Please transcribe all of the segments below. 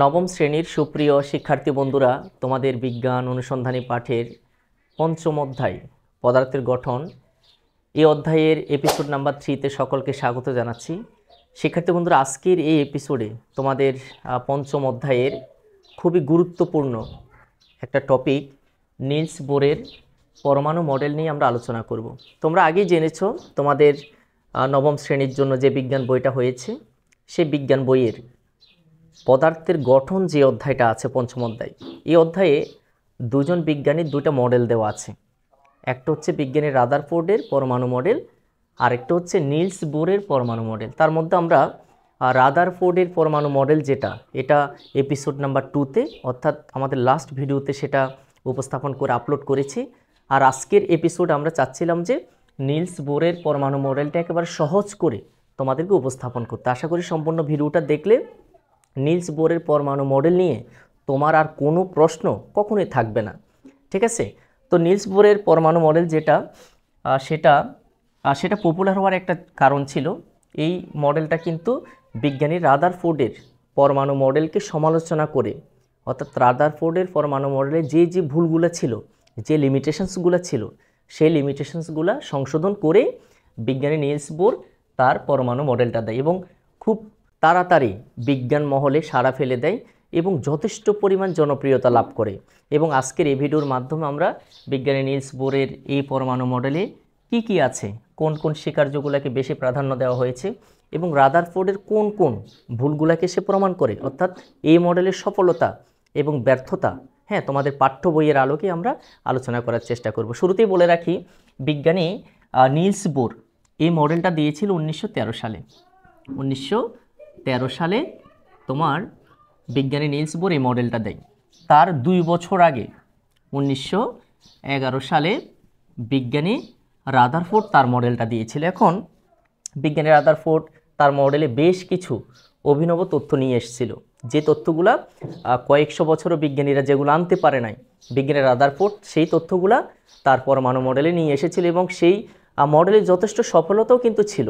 নবম শ্রেণীর সুপ্রিয় শিক্ষার্থী বন্ধুরা তোমাদের বিজ্ঞান অনুসন্ধানী পাঠের পঞ্চম অধ্যায় পদার্থের গঠন এই অধ্যায়ের এপিসোড নাম্বার থ্রিতে সকলকে স্বাগত জানাচ্ছি শিক্ষার্থী বন্ধুরা আজকের এই এপিসোডে তোমাদের পঞ্চম অধ্যায়ের খুবই গুরুত্বপূর্ণ একটা টপিক নিলস বোরের পরমাণু মডেল নিয়ে আমরা আলোচনা করব তোমরা আগেই জেনেছ তোমাদের নবম শ্রেণীর জন্য যে বিজ্ঞান বইটা হয়েছে সে বিজ্ঞান বইয়ের পদার্থের গঠন যে অধ্যায়টা আছে পঞ্চম অধ্যায় এই অধ্যায়ে দুজন বিজ্ঞানীর দুটা মডেল দেওয়া আছে একটা হচ্ছে বিজ্ঞানী রাদারফোর্ডের পরমাণু মডেল আরেকটা হচ্ছে নীলস বোরের পরমাণু মডেল তার মধ্যে আমরা রাদারফোর্ডের পরমাণু মডেল যেটা এটা এপিসোড নাম্বার টুতে অর্থাৎ আমাদের লাস্ট ভিডিওতে সেটা উপস্থাপন করে আপলোড করেছি আর আজকের এপিসোড আমরা চাচ্ছিলাম যে নীলস বোরের পরমাণু মডেলটা একেবারে সহজ করে তোমাদেরকে উপস্থাপন করতে আশা করি সম্পূর্ণ ভিডিওটা দেখলে নিলস বোরের পরমাণু মডেল নিয়ে তোমার আর কোনো প্রশ্ন কখনোই থাকবে না ঠিক আছে তো নিলস বোরের পরমাণু মডেল যেটা সেটা সেটা পপুলার হওয়ার একটা কারণ ছিল এই মডেলটা কিন্তু বিজ্ঞানী রাদার ফোর্ডের পরমাণু মডেলকে সমালোচনা করে অর্থাৎ রাদার ফোর্ডের পরমাণু মডেলে যে যে ভুলগুলো ছিল যে লিমিটেশনসগুলো ছিল সেই লিমিটেশনসগুলো সংশোধন করে বিজ্ঞানী নিলস বোর তার পরমাণু মডেলটা দেয় এবং খুব তাড়াতাড়ি বিজ্ঞান মহলে সাড়া ফেলে দেয় এবং যথেষ্ট পরিমাণ জনপ্রিয়তা লাভ করে এবং আজকের এই ভিডিওর মাধ্যমে আমরা বিজ্ঞানী নীলস বোরের এই পরমাণু মডেলে কি কি আছে কোন কোন স্বীকার্যগুলোকে বেশি প্রাধান্য দেওয়া হয়েছে এবং রাদার ফোর্ডের কোন কোন ভুলগুলোকে সে প্রমাণ করে অর্থাৎ এই মডেলের সফলতা এবং ব্যর্থতা হ্যাঁ তোমাদের পাঠ্য বইয়ের আলোকে আমরা আলোচনা করার চেষ্টা করব শুরুতেই বলে রাখি বিজ্ঞানী নীলস বোর এই মডেলটা দিয়েছিল উনিশশো সালে উনিশশো সালে তোমার বিজ্ঞানী নিলস বোর এই মডেলটা দেয় তার দুই বছর আগে উনিশশো সালে বিজ্ঞানী রাদার ফোর্ট তার মডেলটা দিয়েছিল এখন বিজ্ঞানী রাদার ফোর্ট তার মডেলে বেশ কিছু অভিনব তথ্য নিয়ে এসেছিল যে তথ্যগুলা কয়েকশো বছরও বিজ্ঞানীরা যেগুলো আনতে পারে নাই বিজ্ঞানী ফোর্ট সেই তথ্যগুলা তার পরমাণু মডেলে নিয়ে এসেছিল এবং সেই মডেলের যথেষ্ট সফলতাও কিন্তু ছিল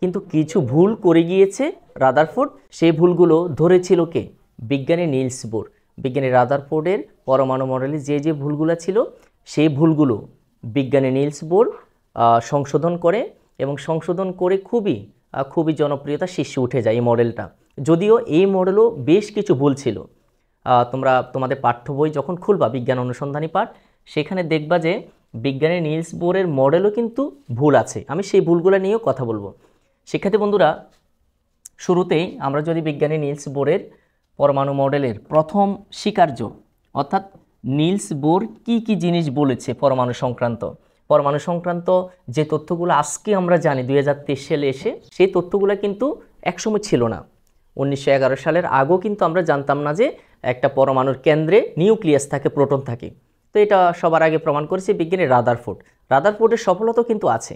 কিন্তু কিছু ভুল করে গিয়েছে রাদারফোর্ড সেই ভুলগুলো ধরেছিল কে বিজ্ঞানী নিলস বোর বিজ্ঞানী রাদারফোর্ডের পরমাণু মডেলে যে যে ভুলগুলো ছিল সেই ভুলগুলো বিজ্ঞানী নিলস বোর সংশোধন করে এবং সংশোধন করে খুবই খুবই জনপ্রিয়তা শীর্ষে উঠে যায় এই মডেলটা যদিও এই মডেলও বেশ কিছু ভুল ছিল তোমরা তোমাদের পাঠ্য বই যখন খুলবা বিজ্ঞান অনুসন্ধানী পাঠ সেখানে দেখবা যে বিজ্ঞানী নিলস বোরের মডেলও কিন্তু ভুল আছে আমি সেই ভুলগুলো নিয়েও কথা বলবো শিক্ষার্থী বন্ধুরা শুরুতেই আমরা যদি বিজ্ঞানী নীলস বোরের পরমাণু মডেলের প্রথম স্বীকার্য অর্থাৎ নীলস বোর কি কি জিনিস বলেছে পরমাণু সংক্রান্ত পরমাণু সংক্রান্ত যে তথ্যগুলো আজকে আমরা জানি দুই সালে এসে সেই তথ্যগুলো কিন্তু একসময় ছিল না উনিশশো সালের আগেও কিন্তু আমরা জানতাম না যে একটা পরমাণুর কেন্দ্রে নিউক্লিয়াস থাকে প্রোটন থাকে তো এটা সবার আগে প্রমাণ করেছে বিজ্ঞানী রাদারফোর্ড রাদারফোর্ডের সফলতা কিন্তু আছে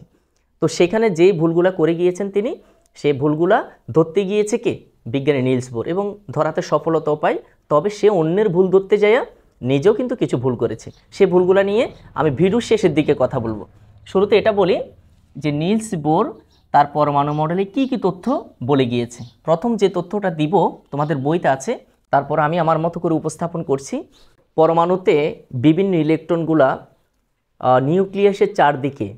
তো সেখানে যেই ভুলগুলো করে গিয়েছেন তিনি সে ভুলগুলা ধরতে গিয়েছে কে বিজ্ঞানী নীলস বোর এবং ধরাতে সফলতাও পায় তবে সে অন্যের ভুল ধরতে যায় নিজেও কিন্তু কিছু ভুল করেছে সে ভুলগুলো নিয়ে আমি ভিডিও শেষের দিকে কথা বলবো শুরুতে এটা বলি যে নীলস বোর তার পরমাণু মডেলে কি কি তথ্য বলে গিয়েছে প্রথম যে তথ্যটা দিব তোমাদের বইতে আছে তারপর আমি আমার মতো করে উপস্থাপন করছি পরমাণুতে বিভিন্ন ইলেকট্রনগুলা নিউক্লিয়াসের চারদিকে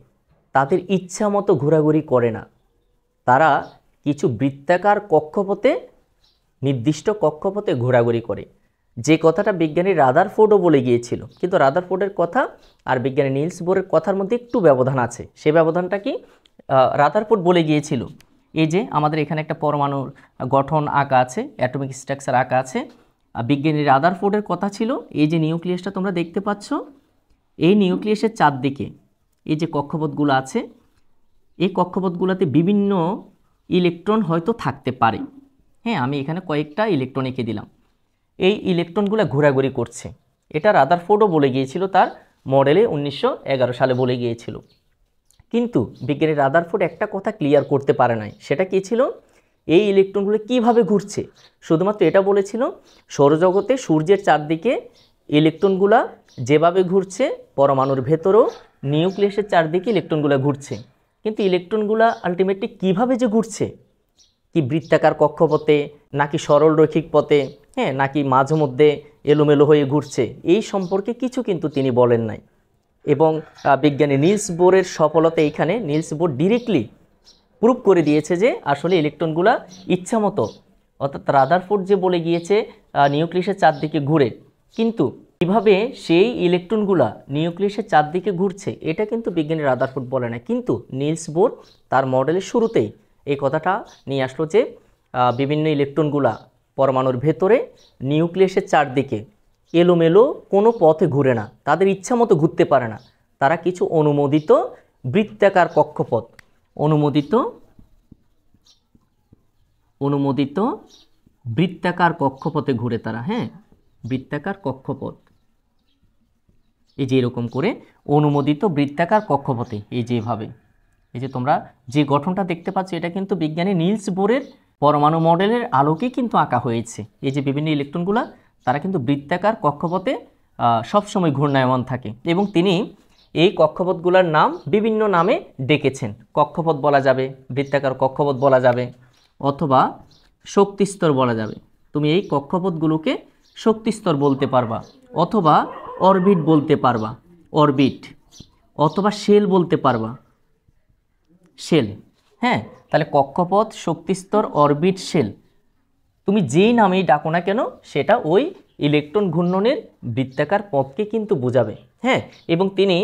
তাদের ইচ্ছা মতো ঘোরাঘুরি করে না তারা কিছু বৃত্তাকার কক্ষপথে নির্দিষ্ট কক্ষপথে ঘোরাঘুরি করে যে কথাটা বিজ্ঞানী ফোর্ডও বলে গিয়েছিল কিন্তু রাদার ফোর্ডের কথা আর বিজ্ঞানী নিলস বোরের কথার মধ্যে একটু ব্যবধান আছে সে ব্যবধানটা কি রাদার ফোর্ড বলে গিয়েছিল এই যে আমাদের এখানে একটা পরমাণুর গঠন আঁকা আছে অ্যাটমিক স্ট্রাকচার আঁকা আছে বিজ্ঞানী ফোর্ডের কথা ছিল এই যে নিউক্লিয়াসটা তোমরা দেখতে পাচ্ছ এই নিউক্লিয়াসের চারদিকে এই যে কক্ষপথগুলো আছে এই কক্ষপথগুলোতে বিভিন্ন ইলেকট্রন হয়তো থাকতে পারে হ্যাঁ আমি এখানে কয়েকটা ইলেকট্রন এঁকে দিলাম এই ইলেকট্রনগুলো ঘোরাঘুরি করছে এটা রাদারফোর্ডও বলে গিয়েছিল তার মডেলে উনিশশো সালে বলে গিয়েছিল কিন্তু বিজ্ঞানী রাদারফোর্ড একটা কথা ক্লিয়ার করতে পারে নাই সেটা কী ছিল এই ইলেকট্রনগুলো কিভাবে ঘুরছে শুধুমাত্র এটা বলেছিল সৌরজগতে সূর্যের চারদিকে ইলেকট্রনগুলা যেভাবে ঘুরছে পরমাণুর ভেতরেও নিউক্লিয়াসের চারদিকে ইলেকট্রনগুলো ঘুরছে কিন্তু ইলেকট্রনগুলো আলটিমেটলি কিভাবে যে ঘুরছে কি বৃত্তাকার কক্ষপথে নাকি সরল রৈখিক পথে হ্যাঁ নাকি মাঝে মধ্যে এলোমেলো হয়ে ঘুরছে এই সম্পর্কে কিছু কিন্তু তিনি বলেন নাই এবং বিজ্ঞানী নীলস বোরের সফলতা এইখানে নীলস বোর ডিরেক্টলি প্রুভ করে দিয়েছে যে আসলে ইলেকট্রনগুলা ইচ্ছামতো অর্থাৎ রাদারফোর্ড যে বলে গিয়েছে নিউক্লিয়াসের চারদিকে ঘুরে কিন্তু কিভাবে সেই ইলেকট্রনগুলা নিউক্লিয়াসের চারদিকে ঘুরছে এটা কিন্তু বিজ্ঞানী রাদারফুড বলে না কিন্তু নিলস বোর তার মডেলের শুরুতেই এই কথাটা নিয়ে আসলো যে বিভিন্ন ইলেকট্রনগুলা পরমাণুর ভেতরে নিউক্লিয়াসের চারদিকে এলোমেলো কোনো পথে ঘুরে না তাদের ইচ্ছা মতো ঘুরতে পারে না তারা কিছু অনুমোদিত বৃত্তাকার কক্ষপথ অনুমোদিত অনুমোদিত বৃত্তাকার কক্ষপথে ঘুরে তারা হ্যাঁ বৃত্তাকার কক্ষপথ এই যে এরকম করে অনুমোদিত বৃত্তাকার কক্ষপথে এই যেভাবে এই যে তোমরা যে গঠনটা দেখতে পাচ্ছ এটা কিন্তু বিজ্ঞানী নীলস বোরের পরমাণু মডেলের আলোকে কিন্তু আঁকা হয়েছে এই যে বিভিন্ন ইলেকট্রনগুলা তারা কিন্তু বৃত্তাকার কক্ষপথে সবসময় ঘূর্ণায়মান থাকে এবং তিনি এই কক্ষপথগুলোর নাম বিভিন্ন নামে ডেকেছেন কক্ষপথ বলা যাবে বৃত্তাকার কক্ষপথ বলা যাবে অথবা শক্তিস্তর বলা যাবে তুমি এই কক্ষপথগুলোকে শক্তিস্তর বলতে পারবা অথবা অরবিট বলতে পারবা অরবিট অথবা শেল বলতে পারবা শেল হ্যাঁ তাহলে কক্ষপথ শক্তিস্তর অরবিট শেল তুমি যেই নামেই ডাকো না কেন সেটা ওই ইলেকট্রন ঘূর্ণনের বৃত্তাকার পথকে কিন্তু বোঝাবে হ্যাঁ এবং তিনি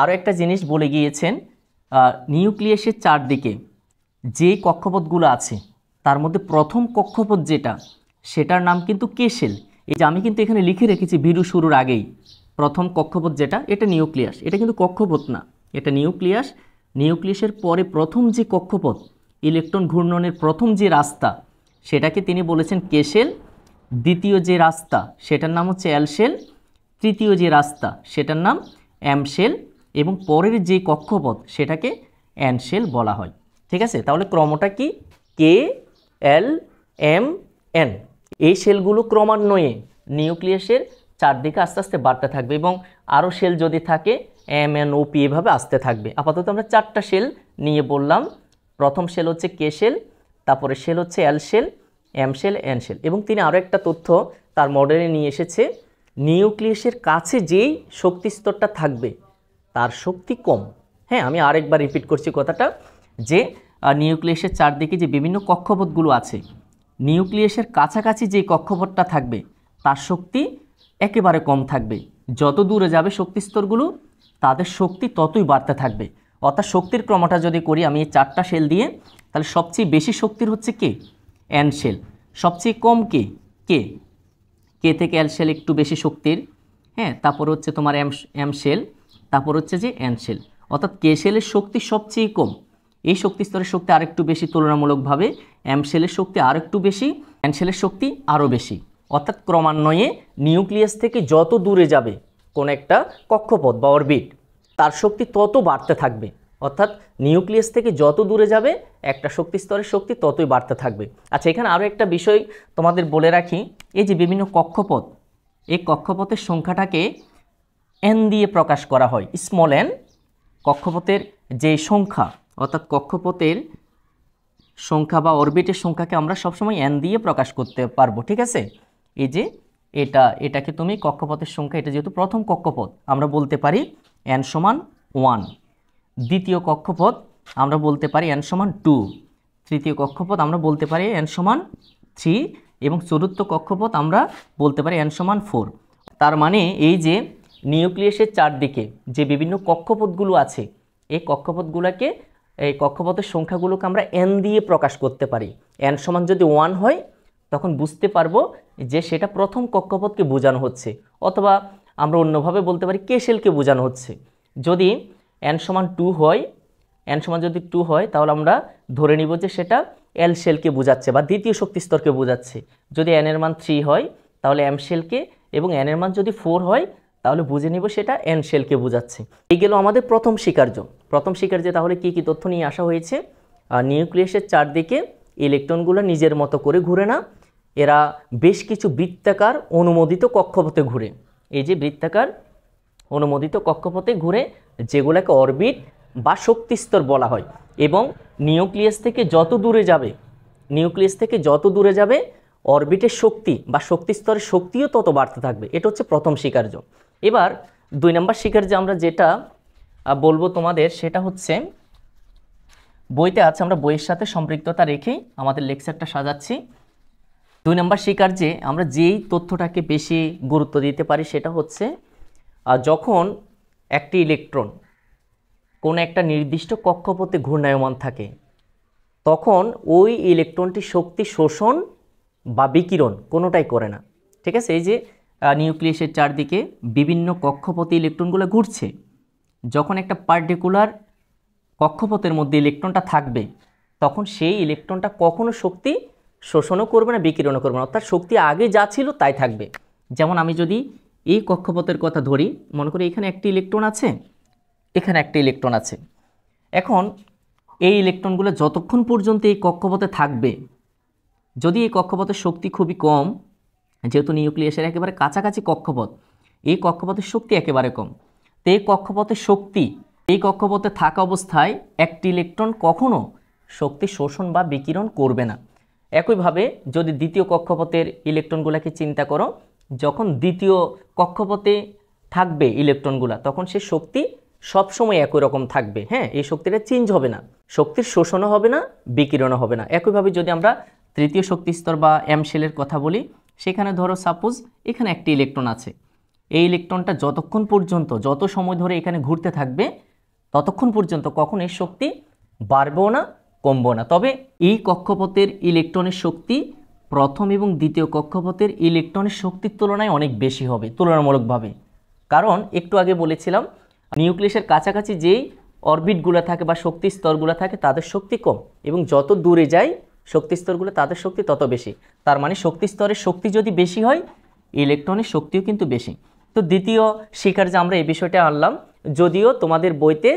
আরও একটা জিনিস বলে গিয়েছেন নিউক্লিয়াসের চারদিকে যে কক্ষপথগুলো আছে তার মধ্যে প্রথম কক্ষপথ যেটা সেটার নাম কিন্তু কেশেল এই যে আমি কিন্তু এখানে লিখে রেখেছি ভিরু শুরুর আগেই প্রথম কক্ষপথ যেটা এটা নিউক্লিয়াস এটা কিন্তু কক্ষপথ না এটা নিউক্লিয়াস নিউক্লিয়াসের পরে প্রথম যে কক্ষপথ ইলেকট্রন ঘূর্ণনের প্রথম যে রাস্তা সেটাকে তিনি বলেছেন কেশেল দ্বিতীয় যে রাস্তা সেটার নাম হচ্ছে অ্যালশেল তৃতীয় যে রাস্তা সেটার নাম অ্যামশেল এবং পরের যে কক্ষপথ সেটাকে অ্যানশেল বলা হয় ঠিক আছে তাহলে ক্রমটা কি কে এল এম এন এই সেলগুলো ক্রমান্বয়ে নিউক্লিয়াসের চারদিকে আস্তে আস্তে বাড়তে থাকবে এবং আরও শেল যদি থাকে এম এন ওপি এভাবে আসতে থাকবে আপাতত আমরা চারটা শেল নিয়ে বললাম প্রথম শেল হচ্ছে কে শেল তারপরে শেল হচ্ছে L shell M shell N shell এবং তিনি আরও একটা তথ্য তার মডেলে নিয়ে এসেছে নিউক্লিয়াসের কাছে যেই শক্তি স্তরটা থাকবে তার শক্তি কম হ্যাঁ আমি আরেকবার রিপিট করছি কথাটা যে নিউক্লিয়াসের চারদিকে যে বিভিন্ন কক্ষপথগুলো আছে নিউক্লিয়াসের কাছাকাছি যে কক্ষপথটা থাকবে তার শক্তি একেবারে কম থাকবে যত দূরে যাবে শক্তি স্তরগুলো তাদের শক্তি ততই বাড়তে থাকবে অর্থাৎ শক্তির ক্রমটা যদি করি আমি এই চারটা সেল দিয়ে তাহলে সবচেয়ে বেশি শক্তির হচ্ছে কে অ্যান সেল সবচেয়ে কম কে কে কে থেকে অ্যাল সেল একটু বেশি শক্তির হ্যাঁ তারপর হচ্ছে তোমার এম এম সেল তারপর হচ্ছে যে অ্যান সেল অর্থাৎ কে সেলের শক্তি সবচেয়ে কম এই শক্তি স্তরের শক্তি আরেকটু বেশি তুলনামূলকভাবে অ্যাম সেলের শক্তি আরেকটু বেশি অ্যান সেলের শক্তি আরও বেশি অর্থাৎ ক্রমান্বয়ে নিউক্লিয়াস থেকে যত দূরে যাবে কোন একটা কক্ষপথ বা অরবিট তার শক্তি তত বাড়তে থাকবে অর্থাৎ নিউক্লিয়াস থেকে যত দূরে যাবে একটা শক্তি স্তরের শক্তি ততই বাড়তে থাকবে আচ্ছা এখানে আরও একটা বিষয় তোমাদের বলে রাখি এই যে বিভিন্ন কক্ষপথ এই কক্ষপথের সংখ্যাটাকে এন দিয়ে প্রকাশ করা হয় স্মল এন কক্ষপথের যে সংখ্যা অর্থাৎ কক্ষপথের সংখ্যা বা অরবিটের সংখ্যাকে আমরা সবসময় এন দিয়ে প্রকাশ করতে পারবো ঠিক আছে এই যে এটা এটাকে তুমি কক্ষপথের সংখ্যা এটা যেহেতু প্রথম কক্ষপথ আমরা বলতে পারি এন সমান ওয়ান দ্বিতীয় কক্ষপথ আমরা বলতে পারি এন সমান টু তৃতীয় কক্ষপথ আমরা বলতে পারি এন সমান থ্রি এবং চতুর্থ কক্ষপথ আমরা বলতে পারি এন সমান ফোর তার মানে এই যে নিউক্লিয়াসের চারদিকে যে বিভিন্ন কক্ষপথগুলো আছে এই কক্ষপথগুলোকে এই কক্ষপথের সংখ্যাগুলোকে আমরা এন দিয়ে প্রকাশ করতে পারি এন সমান যদি ওয়ান হয় তখন বুঝতে পারবো যে সেটা প্রথম কক্ষপথকে বোঝানো হচ্ছে অথবা আমরা অন্যভাবে বলতে পারি কেশেলকে বোঝানো হচ্ছে যদি এন সমান টু হয় এন সমান যদি টু হয় তাহলে আমরা ধরে নিব যে সেটা এল সেলকে বোঝাচ্ছে বা দ্বিতীয় শক্তি স্তরকে বোঝাচ্ছে যদি এন এর মান থ্রি হয় তাহলে এম সেলকে এবং এন এর মান যদি ফোর হয় তাহলে বুঝে নিব সেটা এন সেলকে বোঝাচ্ছে এই গেল আমাদের প্রথম স্বীকার্য প্রথম স্বীকার্যে তাহলে কি কি তথ্য নিয়ে আসা হয়েছে নিউক্লিয়াসের চারদিকে ইলেকট্রনগুলো নিজের মতো করে ঘুরে না এরা বেশ কিছু বৃত্তাকার অনুমোদিত কক্ষপথে ঘুরে এই যে বৃত্তাকার অনুমোদিত কক্ষপথে ঘুরে যেগুলোকে অরবিট বা শক্তিস্তর বলা হয় এবং নিউক্লিয়াস থেকে যত দূরে যাবে নিউক্লিয়াস থেকে যত দূরে যাবে অরবিটের শক্তি বা শক্তিস্তরের শক্তিও তত বাড়তে থাকবে এটা হচ্ছে প্রথম স্বীকার্য এবার দুই নম্বর স্বীকার্য আমরা যেটা বলবো তোমাদের সেটা হচ্ছে বইতে আছে আমরা বইয়ের সাথে সম্পৃক্ততা রেখেই আমাদের লেকচারটা সাজাচ্ছি দুই নম্বর শিকার যে আমরা যেই তথ্যটাকে বেশি গুরুত্ব দিতে পারি সেটা হচ্ছে যখন একটি ইলেকট্রন কোনো একটা নির্দিষ্ট কক্ষপথে ঘূর্ণায়মান থাকে তখন ওই ইলেকট্রনটি শক্তি শোষণ বা বিকিরণ কোনোটাই করে না ঠিক আছে এই যে নিউক্লিয়াসের চারদিকে বিভিন্ন কক্ষপথে ইলেকট্রনগুলো ঘুরছে যখন একটা পার্টিকুলার কক্ষপথের মধ্যে ইলেকট্রনটা থাকবে তখন সেই ইলেকট্রনটা কখনো শক্তি শোষণও করবে না বিকিরণও করবে না অর্থাৎ শক্তি আগে যা ছিল তাই থাকবে যেমন আমি যদি এই কক্ষপথের কথা ধরি মনে করি এখানে একটি ইলেকট্রন আছে এখানে একটা ইলেকট্রন আছে এখন এই ইলেকট্রনগুলো যতক্ষণ পর্যন্ত এই কক্ষপথে থাকবে যদি এই কক্ষপথের শক্তি খুবই কম যেহেতু নিউক্লিয়াসের একেবারে কাছাকাছি কক্ষপথ এই কক্ষপথের শক্তি একেবারে কম তো এই কক্ষপথের শক্তি এই কক্ষপথে থাকা অবস্থায় একটি ইলেকট্রন কখনও শক্তি শোষণ বা বিকিরণ করবে না একইভাবে যদি দ্বিতীয় কক্ষপথের ইলেকট্রনগুলোকে চিন্তা করো যখন দ্বিতীয় কক্ষপথে থাকবে ইলেকট্রনগুলা তখন সে শক্তি সবসময় একই রকম থাকবে হ্যাঁ এই শক্তিটা চেঞ্জ হবে না শক্তির শোষণও হবে না বিকিরণও হবে না একইভাবে যদি আমরা তৃতীয় শক্তি স্তর বা এম সেলের কথা বলি সেখানে ধরো সাপোজ এখানে একটি ইলেকট্রন আছে এই ইলেকট্রনটা যতক্ষণ পর্যন্ত যত সময় ধরে এখানে ঘুরতে থাকবে ততক্ষণ পর্যন্ত কখন এর শক্তি বাড়বেও না কমবো না তবে এই কক্ষপথের ইলেকট্রনের শক্তি প্রথম এবং দ্বিতীয় কক্ষপথের ইলেকট্রনের শক্তির তুলনায় অনেক বেশি হবে তুলনামূলকভাবে কারণ একটু আগে বলেছিলাম নিউক্লিয়াসের কাছাকাছি যেই অরবিটগুলো থাকে বা শক্তি স্তরগুলো থাকে তাদের শক্তি কম এবং যত দূরে যায় শক্তি স্তরগুলো তাদের শক্তি তত বেশি তার মানে শক্তি স্তরের শক্তি যদি বেশি হয় ইলেকট্রনের শক্তিও কিন্তু বেশি তো দ্বিতীয় শিকার যে আমরা এই বিষয়টা আনলাম যদিও তোমাদের বইতে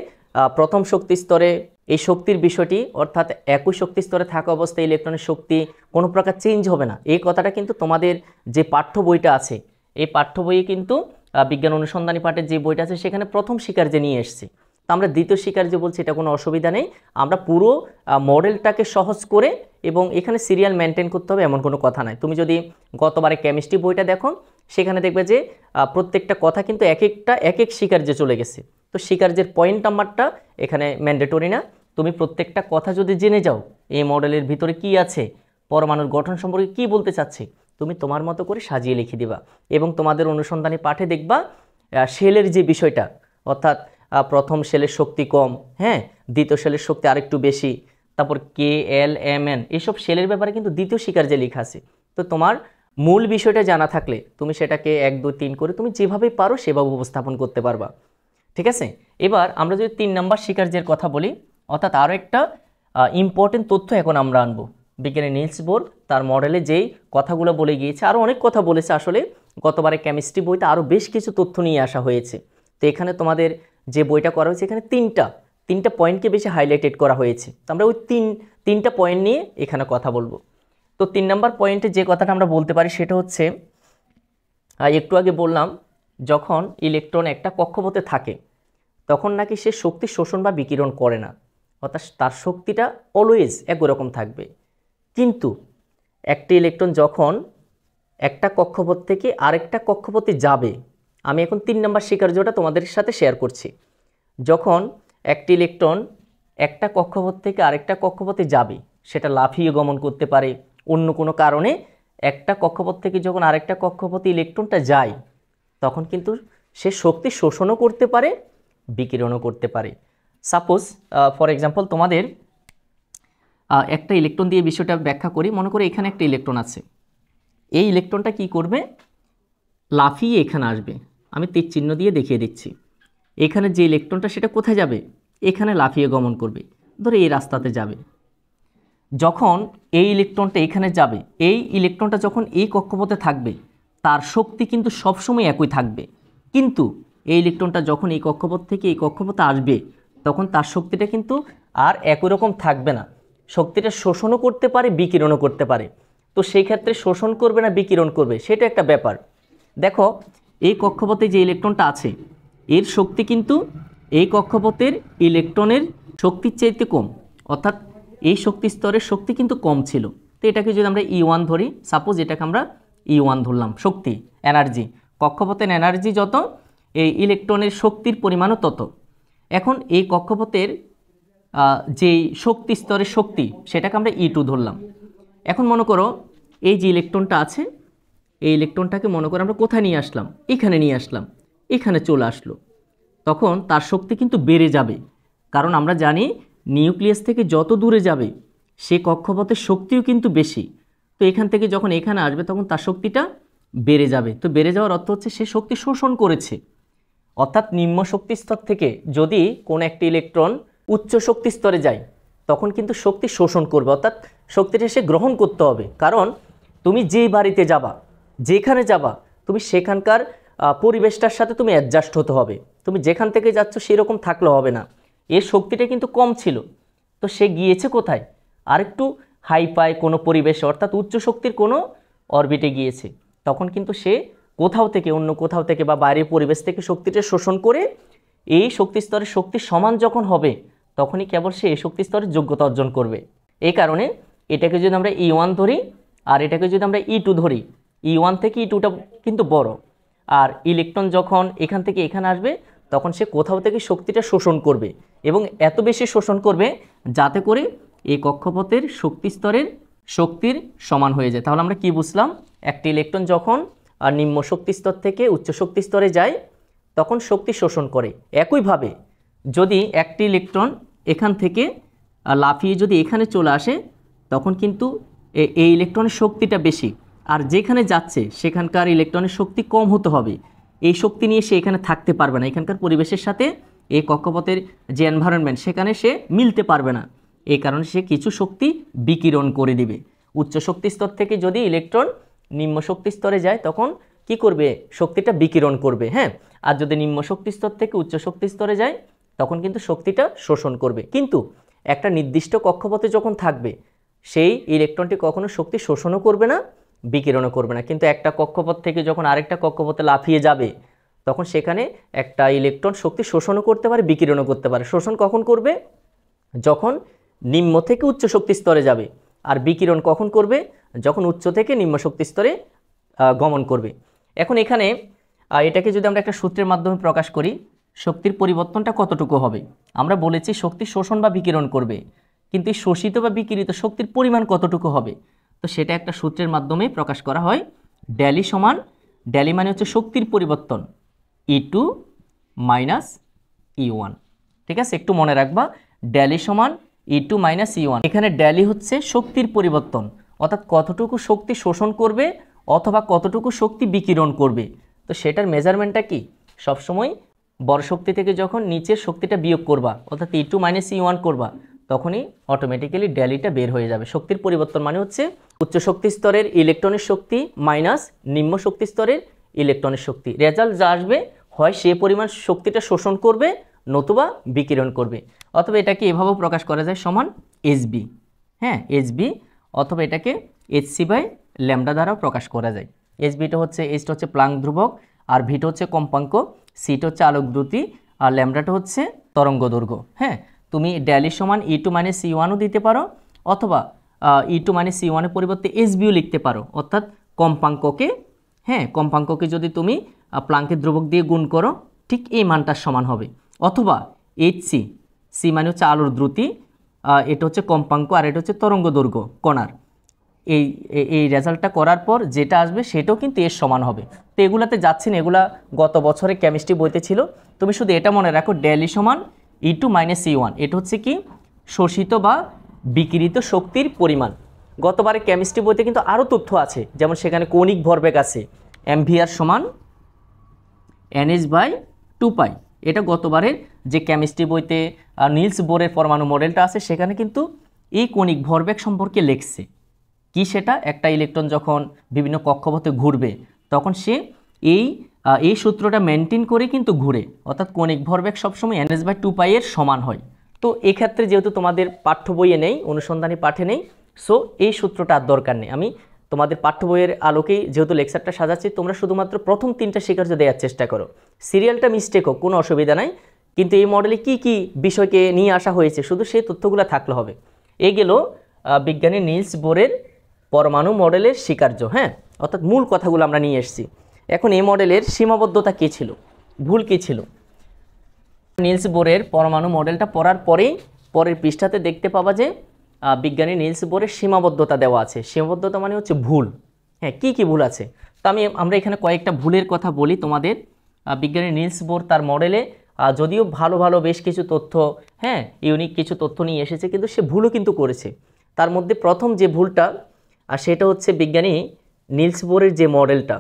প্রথম শক্তি স্তরে এই শক্তির বিষয়টি অর্থাৎ একই শক্তি স্তরে থাকা অবস্থায় ইলেকট্রনের শক্তি কোনো প্রকার চেঞ্জ হবে না এই কথাটা কিন্তু তোমাদের যে পাঠ্য বইটা আছে এই পাঠ্য বইয়ে কিন্তু বিজ্ঞান অনুসন্ধানী পাঠের যে বইটা আছে সেখানে প্রথম শিকার যে নিয়ে এসছে তো আমরা দ্বিতীয় শিকার যে বলছি এটা কোনো অসুবিধা নেই আমরা পুরো মডেলটাকে সহজ করে এবং এখানে সিরিয়াল মেনটেন করতে হবে এমন কোনো কথা নাই তুমি যদি গতবারে কেমিস্ট্রি বইটা দেখো সেখানে দেখবে যে প্রত্যেকটা কথা কিন্তু এক একটা এক এক যে চলে গেছে তো শিকার্যের পয়েন্ট নাম্বারটা এখানে ম্যান্ডেটরি না তুমি প্রত্যেকটা কথা যদি জেনে যাও এই মডেলের ভিতরে কি আছে পরমাণুর গঠন সম্পর্কে কি বলতে চাচ্ছে তুমি তোমার মতো করে সাজিয়ে লিখে দিবা এবং তোমাদের অনুসন্ধানে পাঠে দেখবা শেলের যে বিষয়টা অর্থাৎ প্রথম শেলের শক্তি কম হ্যাঁ দ্বিতীয় শেলের শক্তি আরেকটু বেশি তারপর কে এল এম এন এসব শেলের ব্যাপারে কিন্তু দ্বিতীয় শিকার যে লেখা আছে তো তোমার মূল বিষয়টা জানা থাকলে তুমি সেটাকে এক দুই তিন করে তুমি যেভাবে পারো সেভাবে উপস্থাপন করতে পারবা ঠিক আছে এবার আমরা যদি তিন নম্বর শিকার যে কথা বলি অর্থাৎ আরও একটা ইম্পর্টেন্ট তথ্য এখন আমরা আনবো বিজ্ঞানী নিলস বোর তার মডেলে যেই কথাগুলো বলে গিয়েছে আরও অনেক কথা বলেছে আসলে গতবারে কেমিস্ট্রি বইতে আরও বেশ কিছু তথ্য নিয়ে আসা হয়েছে তো এখানে তোমাদের যে বইটা করা হয়েছে এখানে তিনটা তিনটা পয়েন্টকে বেশি হাইলাইটেড করা হয়েছে তো আমরা ওই তিন তিনটা পয়েন্ট নিয়ে এখানে কথা বলবো তো তিন নম্বর পয়েন্টে যে কথাটা আমরা বলতে পারি সেটা হচ্ছে একটু আগে বললাম যখন ইলেকট্রন একটা কক্ষপথে থাকে তখন নাকি সে শক্তি শোষণ বা বিকিরণ করে না অর্থাৎ তার শক্তিটা অলওয়েজ একরকম থাকবে কিন্তু একটি ইলেকট্রন যখন একটা কক্ষপথ থেকে আরেকটা কক্ষপথে যাবে আমি এখন তিন নম্বর স্বীকার্যটা তোমাদের সাথে শেয়ার করছি যখন একটি ইলেকট্রন একটা কক্ষপথ থেকে আরেকটা কক্ষপথে যাবে সেটা লাফিয়ে গমন করতে পারে অন্য কোনো কারণে একটা কক্ষপথ থেকে যখন আরেকটা কক্ষপথে ইলেকট্রনটা যায় তখন কিন্তু সে শক্তি শোষণও করতে পারে বিকিরণও করতে পারে সাপোজ ফর এক্সাম্পল তোমাদের uh, একটা ইলেকট্রন দিয়ে বিষয়টা ব্যাখ্যা করি মনে করে এখানে একটা ইলেকট্রন আছে এই ইলেকট্রনটা কি করবে লাফিয়ে এখানে আসবে আমি তীর চিহ্ন দিয়ে দেখিয়ে দিচ্ছি এখানে যে ইলেকট্রনটা সেটা কোথায় যাবে এখানে লাফিয়ে গমন করবে ধরে এই রাস্তাতে যাবে যখন এই ইলেকট্রনটা এখানে যাবে এই ইলেকট্রনটা যখন এই কক্ষপথে থাকবে তার শক্তি কিন্তু সবসময় একই থাকবে কিন্তু এই ইলেকট্রনটা যখন এই কক্ষপথ থেকে এই কক্ষপথে আসবে তখন তার শক্তিটা কিন্তু আর একই রকম থাকবে না শক্তিটা শোষণও করতে পারে বিকিরণও করতে পারে তো সেই ক্ষেত্রে শোষণ করবে না বিকিরণ করবে সেটা একটা ব্যাপার দেখো এই কক্ষপথে যে ইলেকট্রনটা আছে এর শক্তি কিন্তু এই কক্ষপথের ইলেকট্রনের শক্তির চাইতে কম অর্থাৎ এই শক্তি স্তরের শক্তি কিন্তু কম ছিল তো এটাকে যদি আমরা ই e ওয়ান ধরি সাপোজ এটাকে আমরা ই e ওয়ান ধরলাম শক্তি এনার্জি কক্ষপথের এনার্জি যত এই ইলেকট্রনের শক্তির পরিমাণও তত এখন এই কক্ষপথের যেই শক্তি স্তরের শক্তি সেটাকে আমরা ই e টু ধরলাম এখন মনে করো এই যে ইলেকট্রনটা আছে এই ইলেকট্রনটাকে মনে করো আমরা কোথায় নিয়ে আসলাম এখানে নিয়ে আসলাম এখানে চলে আসলো তখন তার শক্তি কিন্তু বেড়ে যাবে কারণ আমরা জানি নিউক্লিয়াস থেকে যত দূরে যাবে সে কক্ষপথের শক্তিও কিন্তু বেশি তো এখান থেকে যখন এখানে আসবে তখন তার শক্তিটা বেড়ে যাবে তো বেড়ে যাওয়ার অর্থ হচ্ছে সে শক্তি শোষণ করেছে অর্থাৎ নিম্ন শক্তি স্তর থেকে যদি কোনো একটি ইলেকট্রন উচ্চ শক্তি স্তরে যায় তখন কিন্তু শক্তি শোষণ করবে অর্থাৎ শক্তিটা সে গ্রহণ করতে হবে কারণ তুমি যেই বাড়িতে যাবা যেখানে যাবা তুমি সেখানকার পরিবেশটার সাথে তুমি অ্যাডজাস্ট হতে হবে তুমি যেখান থেকে যাচ্ছ সেরকম থাকলে হবে না এর শক্তিটা কিন্তু কম ছিল তো সে গিয়েছে কোথায় আরেকটু হাই পায় কোনো পরিবেশে অর্থাৎ উচ্চ শক্তির কোনো অরবিটে গিয়েছে তখন কিন্তু সে কোথাও থেকে অন্য কোথাও থেকে বা বাইরের পরিবেশ থেকে শক্তিটা শোষণ করে এই শক্তি স্তরের শক্তি সমান যখন হবে তখনই কেবল সে এই শক্তি স্তরের যোগ্যতা অর্জন করবে এই কারণে এটাকে যদি আমরা ই e ওয়ান ধরি আর এটাকে যদি আমরা ই e টু ধরি ই e ওয়ান থেকে ই টুটা কিন্তু বড় আর ইলেকট্রন যখন এখান থেকে এখানে আসবে তখন সে কোথাও থেকে শক্তিটা শোষণ করবে এবং এত বেশি শোষণ করবে যাতে করে এই কক্ষপথের শক্তি স্তরের শক্তির সমান হয়ে যায় তাহলে আমরা কি বুঝলাম একটি ইলেকট্রন যখন আর নিম্ন শক্তি স্তর থেকে উচ্চ শক্তি স্তরে যায় তখন শক্তি শোষণ করে একইভাবে যদি একটি ইলেকট্রন এখান থেকে লাফিয়ে যদি এখানে চলে আসে তখন কিন্তু এই ইলেকট্রনের শক্তিটা বেশি আর যেখানে যাচ্ছে সেখানকার ইলেকট্রনের শক্তি কম হতে হবে এই শক্তি নিয়ে সে এখানে থাকতে পারবে না এখানকার পরিবেশের সাথে এই কক্ষপথের যে এনভায়রনমেন্ট সেখানে সে মিলতে পারবে না এই কারণে সে কিছু শক্তি বিকিরণ করে দিবে উচ্চ শক্তি স্তর থেকে যদি ইলেকট্রন নিম্ন শক্তি স্তরে যায় তখন কি করবে শক্তিটা বিকিরণ করবে হ্যাঁ আর যদি নিম্ন শক্তি স্তর থেকে উচ্চ শক্তি স্তরে যায় তখন কিন্তু শক্তিটা শোষণ করবে কিন্তু একটা নির্দিষ্ট কক্ষপথে যখন থাকবে সেই ইলেকট্রনটি কখনো শক্তি শোষণও করবে না বিকিরণও করবে না কিন্তু একটা কক্ষপথ থেকে যখন আরেকটা কক্ষপথে লাফিয়ে যাবে তখন সেখানে একটা ইলেকট্রন শক্তি শোষণও করতে পারে বিকিরণও করতে পারে শোষণ কখন করবে যখন নিম্ন থেকে উচ্চ শক্তি স্তরে যাবে আর বিকিরণ কখন করবে যখন উচ্চ থেকে নিম্ন শক্তি স্তরে গমন করবে এখন এখানে এটাকে যদি আমরা একটা সূত্রের মাধ্যমে প্রকাশ করি শক্তির পরিবর্তনটা কতটুকু হবে আমরা বলেছি শক্তি শোষণ বা বিকিরণ করবে কিন্তু এই শোষিত বা বিকিরিত শক্তির পরিমাণ কতটুকু হবে তো সেটা একটা সূত্রের মাধ্যমে প্রকাশ করা হয় ড্যালি সমান ড্যালি মানে হচ্ছে শক্তির পরিবর্তন E two minus E one ঠিক আছে একটু মনে রাখবা ড্যালি সমান E two minus E one এখানে ড্যালি হচ্ছে শক্তির পরিবর্তন অর্থাৎ কতটুকু শক্তি শোষণ করবে অথবা কতটুকু শক্তি বিকিরণ করবে তো সেটার মেজারমেন্টটা কি সবসময় বড় শক্তি থেকে যখন নিচের শক্তিটা বিয়োগ করবা অর্থাৎ E two minus E one করবা তখনই অটোমেটিক্যালি ড্যালিটা বের হয়ে যাবে শক্তির পরিবর্তন মানে হচ্ছে উচ্চ শক্তি স্তরের ইলেকট্রনের শক্তি মাইনাস নিম্ন শক্তি স্তরের ইলেকট্রনের শক্তি রেজাল্ট যা আসবে হয় সে পরিমাণ শক্তিটা শোষণ করবে নতুবা বিকিরণ করবে অথবা এটাকে এভাবেও প্রকাশ করা যায় সমান এসবি হ্যাঁ এসবি অথবা এটাকে এইচ সি বাই ল্যামডা দ্বারাও প্রকাশ করা যায় এস বিটা হচ্ছে এইচটা হচ্ছে প্লাং ধ্রুবক আর ভিটা হচ্ছে কম্পাঙ্ক সিটা হচ্ছে আলোক দ্রুতি আর ল্যামডাটা হচ্ছে তরঙ্গ দৈর্ঘ্য হ্যাঁ তুমি ড্যালি e সমান ই টু মাইনাস সি ওয়ানও দিতে পারো অথবা ই টু মাইনাস সি ওয়ানের পরিবর্তে এস বিও লিখতে পারো অর্থাৎ কম্পাঙ্ককে হ্যাঁ কম্পাঙ্ককে যদি তুমি প্লাঙ্কের ধ্রুবক দিয়ে গুণ করো ঠিক এই মানটার সমান হবে অথবা এইচ সি সি মানে হচ্ছে আলোর দ্রুতি এটা হচ্ছে কম্পাঙ্ক আর এটা হচ্ছে তরঙ্গ দৈর্ঘ্য কণার এই এই রেজাল্টটা করার পর যেটা আসবে সেটাও কিন্তু এর সমান হবে তো এগুলাতে যাচ্ছেন এগুলা গত বছরে কেমিস্ট্রি বইতে ছিল তুমি শুধু এটা মনে রাখো ডেলি e সমান E two minus E one এটা হচ্ছে কি শোষিত বা বিকৃত শক্তির পরিমাণ গতবারে কেমিস্ট্রি বইতে কিন্তু আরও তথ্য আছে যেমন সেখানে কৌণিক ভরবেগ আছে এমভিআর সমান এনএস বাই টু পাই এটা গতবারের যে কেমিস্ট্রি বইতে নীলস বোরের পরমাণু মডেলটা আছে সেখানে কিন্তু এই কণিক ভরবেগ সম্পর্কে লেখছে কি সেটা একটা ইলেকট্রন যখন বিভিন্ন কক্ষপথে ঘুরবে তখন সে এই এই সূত্রটা মেনটেন করে কিন্তু ঘুরে অর্থাৎ কণিক ভরবেগ সবসময় এনএস বাই টু পাইয়ের সমান হয় তো এক্ষেত্রে যেহেতু তোমাদের পাঠ্য বইয়ে নেই অনুসন্ধানী পাঠে নেই সো এই সূত্রটা আর দরকার নেই আমি তোমাদের পাঠ্য বইয়ের আলোকেই যেহেতু লেকচারটা সাজাচ্ছি তোমরা শুধুমাত্র প্রথম তিনটা স্বীকার্য দেওয়ার চেষ্টা করো সিরিয়ালটা মিস্টেক হোক কোনো অসুবিধা নাই কিন্তু এই মডেলে কি কি বিষয়কে নিয়ে আসা হয়েছে শুধু সেই তথ্যগুলো থাকলে হবে এ গেল বিজ্ঞানী নিলস বোরের পরমাণু মডেলের স্বীকার্য হ্যাঁ অর্থাৎ মূল কথাগুলো আমরা নিয়ে এসেছি এখন এই মডেলের সীমাবদ্ধতা কী ছিল ভুল কী ছিল নিলস বোরের পরমাণু মডেলটা পড়ার পরেই পরের পৃষ্ঠাতে দেখতে পাওয়া যে বিজ্ঞানী নিলস বোরের সীমাবদ্ধতা দেওয়া আছে সীমাবদ্ধতা মানে হচ্ছে ভুল হ্যাঁ কী কী ভুল আছে তো আমি আমরা এখানে কয়েকটা ভুলের কথা বলি তোমাদের বিজ্ঞানী নিলস বোর তার মডেলে যদিও ভালো ভালো বেশ কিছু তথ্য হ্যাঁ ইউনিক কিছু তথ্য নিয়ে এসেছে কিন্তু সে ভুলও কিন্তু করেছে তার মধ্যে প্রথম যে ভুলটা আর সেটা হচ্ছে বিজ্ঞানী নিলস বোরের যে মডেলটা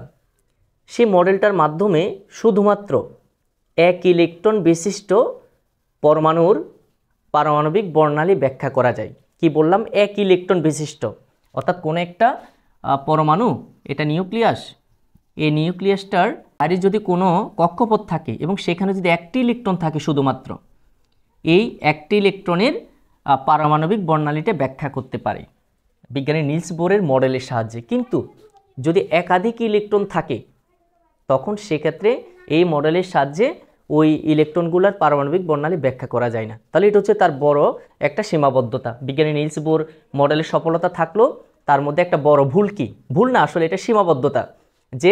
সেই মডেলটার মাধ্যমে শুধুমাত্র এক ইলেকট্রন বিশিষ্ট পরমাণুর পারমাণবিক বর্ণালী ব্যাখ্যা করা যায় কি বললাম এক ইলেকট্রন বিশিষ্ট অর্থাৎ কোনো একটা পরমাণু এটা নিউক্লিয়াস এই নিউক্লিয়াসটার বাইরে যদি কোনো কক্ষপথ থাকে এবং সেখানে যদি একটি ইলেকট্রন থাকে শুধুমাত্র এই একটি ইলেকট্রনের পারমাণবিক বর্ণালীটা ব্যাখ্যা করতে পারে বিজ্ঞানী নিলস বোরের মডেলের সাহায্যে কিন্তু যদি একাধিক ইলেকট্রন থাকে তখন সেক্ষেত্রে এই মডেলের সাহায্যে ওই ইলেকট্রনগুলোর পারমাণবিক বর্ণালী ব্যাখ্যা করা যায় না তাহলে এটা হচ্ছে তার বড় একটা সীমাবদ্ধতা বিজ্ঞানী নিলস বোর মডেলের সফলতা থাকলেও তার মধ্যে একটা বড় ভুল কি ভুল না আসলে এটা সীমাবদ্ধতা যে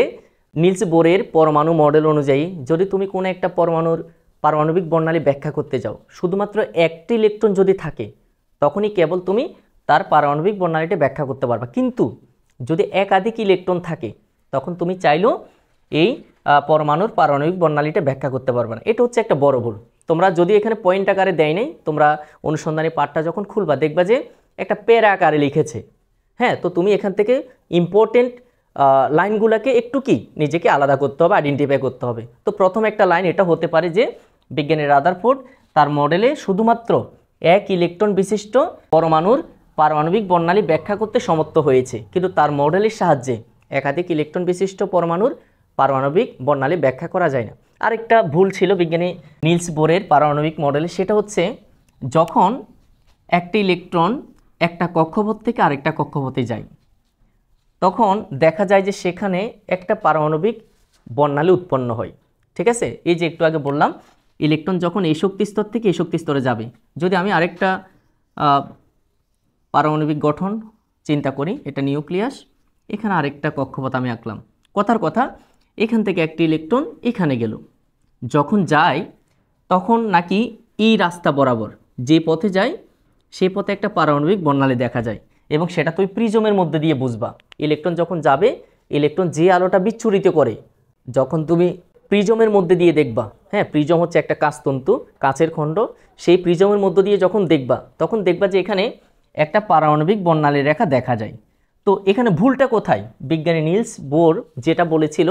নিলস বোরের পরমাণু মডেল অনুযায়ী যদি তুমি কোনো একটা পরমাণুর পারমাণবিক বর্ণালী ব্যাখ্যা করতে যাও শুধুমাত্র একটি ইলেকট্রন যদি থাকে তখনই কেবল তুমি তার পারমাণবিক বর্ণালীটা ব্যাখ্যা করতে পারবা কিন্তু যদি একাধিক ইলেকট্রন থাকে তখন তুমি চাইলেও এই পরমাণুর পারমাণবিক বর্ণালীটা ব্যাখ্যা করতে পারবে না এটা হচ্ছে একটা বড় ভুল তোমরা যদি এখানে পয়েন্ট আকারে দেয় নাই তোমরা অনুসন্ধানী পাঠটা যখন খুলবা দেখবা যে একটা প্যারা আকারে লিখেছে হ্যাঁ তো তুমি এখান থেকে ইম্পর্টেন্ট লাইনগুলোকে একটু কি নিজেকে আলাদা করতে হবে আইডেন্টিফাই করতে হবে তো প্রথম একটা লাইন এটা হতে পারে যে বিজ্ঞানীর রাদারফোর্ড তার মডেলে শুধুমাত্র এক ইলেকট্রন বিশিষ্ট পরমাণুর পারমাণবিক বর্ণালী ব্যাখ্যা করতে সমর্থ হয়েছে কিন্তু তার মডেলের সাহায্যে একাধিক ইলেকট্রন বিশিষ্ট পরমাণুর পারমাণবিক বর্ণালী ব্যাখ্যা করা যায় না আরেকটা ভুল ছিল বিজ্ঞানী নীলস বোরের পারমাণবিক মডেলে সেটা হচ্ছে যখন একটি ইলেকট্রন একটা কক্ষপথ থেকে আরেকটা কক্ষপথে যায় তখন দেখা যায় যে সেখানে একটা পারমাণবিক বর্ণালী উৎপন্ন হয় ঠিক আছে এই যে একটু আগে বললাম ইলেকট্রন যখন এই শক্তি স্তর থেকে এই শক্তি স্তরে যাবে যদি আমি আরেকটা পারমাণবিক গঠন চিন্তা করি এটা নিউক্লিয়াস এখানে আরেকটা কক্ষপথ আমি আঁকলাম কথার কথা এখান থেকে একটি ইলেকট্রন এখানে গেল যখন যায় তখন নাকি এই রাস্তা বরাবর যে পথে যায় সেই পথে একটা পারমাণবিক বর্ণালী দেখা যায় এবং সেটা তুই প্রিজমের মধ্যে দিয়ে বুঝবা ইলেকট্রন যখন যাবে ইলেকট্রন যে আলোটা বিচ্ছুরিত করে যখন তুমি প্রিজমের মধ্যে দিয়ে দেখবা হ্যাঁ প্রিজম হচ্ছে একটা কাঁচতন্তু কাঁচের খণ্ড সেই প্রিজমের মধ্য দিয়ে যখন দেখবা তখন দেখবা যে এখানে একটা পারমাণবিক বর্ণালী রেখা দেখা যায় তো এখানে ভুলটা কোথায় বিজ্ঞানী নিলস বোর যেটা বলেছিল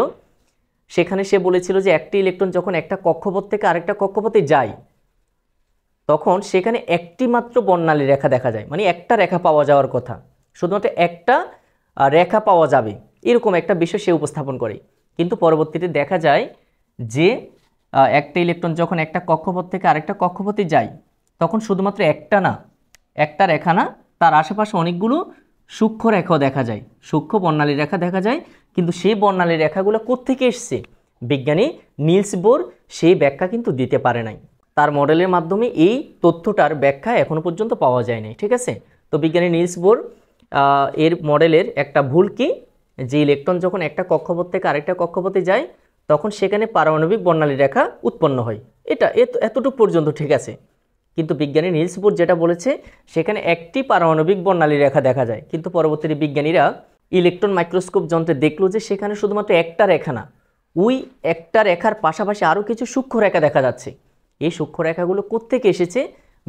সেখানে সে বলেছিল যে একটি ইলেকট্রন যখন একটা কক্ষপথ থেকে আরেকটা কক্ষপথে যায় তখন সেখানে একটি মাত্র বর্ণালী রেখা দেখা যায় মানে একটা রেখা পাওয়া যাওয়ার কথা শুধুমাত্র একটা রেখা পাওয়া যাবে এরকম একটা বিষয় সে উপস্থাপন করে কিন্তু পরবর্তীতে দেখা যায় যে একটা ইলেকট্রন যখন একটা কক্ষপথ থেকে আরেকটা কক্ষপথে যায় তখন শুধুমাত্র একটা না একটা রেখা না তার আশেপাশে অনেকগুলো সূক্ষ্ম রেখাও দেখা যায় সূক্ষ্ম বর্ণালী রেখা দেখা যায় কিন্তু সেই বর্ণালী রেখাগুলো কোত্থেকে এসছে বিজ্ঞানী নিলস বোর সেই ব্যাখ্যা কিন্তু দিতে পারে নাই তার মডেলের মাধ্যমে এই তথ্যটার ব্যাখ্যা এখনও পর্যন্ত পাওয়া যায় নাই ঠিক আছে তো বিজ্ঞানী নিলস বোর এর মডেলের একটা ভুল কি যে ইলেকট্রন যখন একটা কক্ষপথ থেকে আরেকটা কক্ষপথে যায় তখন সেখানে পারমাণবিক বর্ণালী রেখা উৎপন্ন হয় এটা এতটুকু পর্যন্ত ঠিক আছে কিন্তু বিজ্ঞানী নিলস বোর যেটা বলেছে সেখানে একটি পারমাণবিক বর্ণালী রেখা দেখা যায় কিন্তু পরবর্তী বিজ্ঞানীরা ইলেকট্রন মাইক্রোস্কোপ যন্ত্রে দেখলো যে সেখানে শুধুমাত্র একটা রেখা না ওই একটা রেখার পাশাপাশি আরও কিছু সূক্ষ্ম রেখা দেখা যাচ্ছে এই সূক্ষ্ম রেখাগুলো কোত্থেকে এসেছে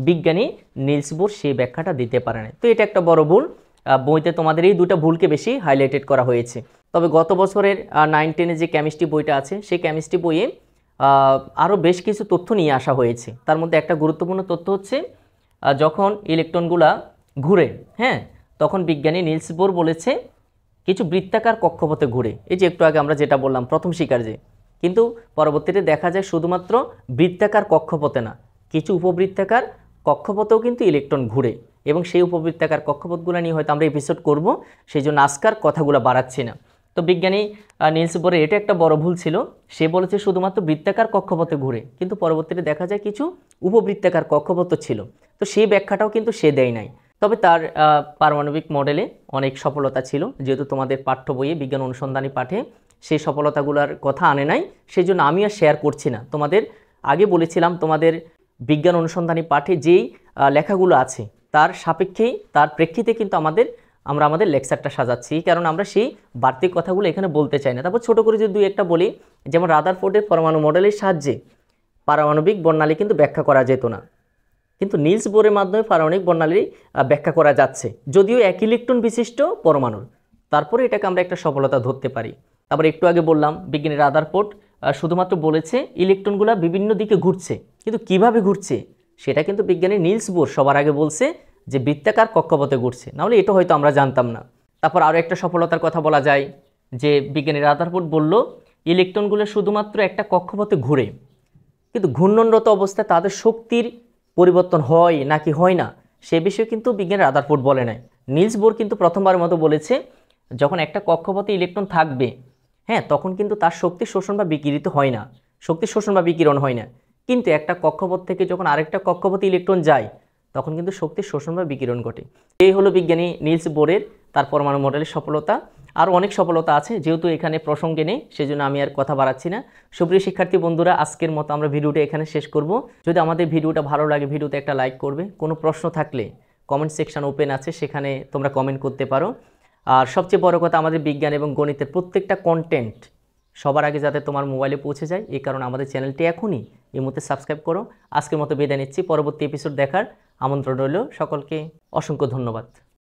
বিজ্ঞানী নীলসবোর সেই ব্যাখ্যাটা দিতে পারে না তো এটা একটা বড় ভুল বইতে তোমাদের এই দুটো ভুলকে বেশি হাইলাইটেড করা হয়েছে তবে গত বছরের নাইন টেনে যে কেমিস্ট্রি বইটা আছে সেই কেমিস্ট্রি বইয়ে আরও বেশ কিছু তথ্য নিয়ে আসা হয়েছে তার মধ্যে একটা গুরুত্বপূর্ণ তথ্য হচ্ছে যখন ইলেকট্রনগুলা ঘুরে হ্যাঁ তখন বিজ্ঞানী নীলসবোর বলেছে কিছু বৃত্তাকার কক্ষপথে ঘুরে এই যে একটু আগে আমরা যেটা বললাম প্রথম শিকার যে কিন্তু পরবর্তীতে দেখা যায় শুধুমাত্র বৃত্তাকার কক্ষপথে না কিছু উপবৃত্তাকার কক্ষপথেও কিন্তু ইলেকট্রন ঘুরে এবং সেই উপবৃত্তাকার কক্ষপথগুলো নিয়ে হয়তো আমরা এপিসোড করব সেই জন্য আজকার কথাগুলো বাড়াচ্ছি না তো বিজ্ঞানী নিলস বলে এটা একটা বড় ভুল ছিল সে বলেছে শুধুমাত্র বৃত্তাকার কক্ষপথে ঘুরে কিন্তু পরবর্তীতে দেখা যায় কিছু উপবৃত্তাকার কক্ষপথ ছিল তো সেই ব্যাখ্যাটাও কিন্তু সে দেয় নাই তবে তার পারমাণবিক মডেলে অনেক সফলতা ছিল যেহেতু তোমাদের পাঠ্য বইয়ে বিজ্ঞান অনুসন্ধানী পাঠে সেই সফলতাগুলোর কথা আনে নাই সেই জন্য আমি আর শেয়ার করছি না তোমাদের আগে বলেছিলাম তোমাদের বিজ্ঞান অনুসন্ধানী পাঠে যেই লেখাগুলো আছে তার সাপেক্ষেই তার প্রেক্ষিতে কিন্তু আমাদের আমরা আমাদের লেকচারটা সাজাচ্ছি কারণ আমরা সেই বাড়তি কথাগুলো এখানে বলতে চাই না তারপর ছোটো করে যদি দুই একটা বলি যেমন রাদারফোর্ডের পরমাণু মডেলের সাহায্যে পারমাণবিক বর্ণালী কিন্তু ব্যাখ্যা করা যেত না কিন্তু নীলস বোরের মাধ্যমে পারমাণবিক বর্ণালী ব্যাখ্যা করা যাচ্ছে যদিও এক ইলেকট্রন বিশিষ্ট পরমাণুর তারপরে এটাকে আমরা একটা সফলতা ধরতে পারি তারপর একটু আগে বললাম বিজ্ঞানী রাদারফোর্ড শুধুমাত্র বলেছে ইলেকট্রনগুলো বিভিন্ন দিকে ঘুরছে কিন্তু কিভাবে ঘুরছে সেটা কিন্তু বিজ্ঞানী নীলস বোর সবার আগে বলছে যে বৃত্তাকার কক্ষপথে ঘুরছে নাহলে এটা হয়তো আমরা জানতাম না তারপর আরও একটা সফলতার কথা বলা যায় যে বিজ্ঞানী পোর্ট বলল ইলেকট্রনগুলো শুধুমাত্র একটা কক্ষপথে ঘুরে কিন্তু ঘূর্ণনরত অবস্থায় তাদের শক্তির পরিবর্তন হয় নাকি হয় না সে বিষয়ে কিন্তু বিজ্ঞানের আদারপুট বলে নাই নিলস বোর কিন্তু প্রথমবারের মতো বলেছে যখন একটা কক্ষপথে ইলেকট্রন থাকবে হ্যাঁ তখন কিন্তু তার শক্তি শোষণ বা বিকিরিত হয় না শক্তি শোষণ বা বিকিরণ হয় না কিন্তু একটা কক্ষপথ থেকে যখন আরেকটা কক্ষপথে ইলেকট্রন যায় তখন কিন্তু শক্তির শোষণ বা বিকিরণ ঘটে এই হলো বিজ্ঞানী নিলস বোরের তার পরমাণু মডেলের সফলতা আর অনেক সফলতা আছে যেহেতু এখানে প্রসঙ্গে নেই সেজন্য আমি আর কথা বাড়াচ্ছি না সুপ্রিয় শিক্ষার্থী বন্ধুরা আজকের মতো আমরা ভিডিওটা এখানে শেষ করব যদি আমাদের ভিডিওটা ভালো লাগে ভিডিওতে একটা লাইক করবে কোনো প্রশ্ন থাকলে কমেন্ট সেকশন ওপেন আছে সেখানে তোমরা কমেন্ট করতে পারো আর সবচেয়ে বড় কথা আমাদের বিজ্ঞান এবং গণিতের প্রত্যেকটা কন্টেন্ট সবার আগে যাতে তোমার মোবাইলে পৌঁছে যায় এই কারণে আমাদের চ্যানেলটি এখনই এই মুহূর্তে সাবস্ক্রাইব করো আজকের মতো বিদায় নিচ্ছি পরবর্তী এপিসোড দেখার আমন্ত্রণ রইল সকলকে অসংখ্য ধন্যবাদ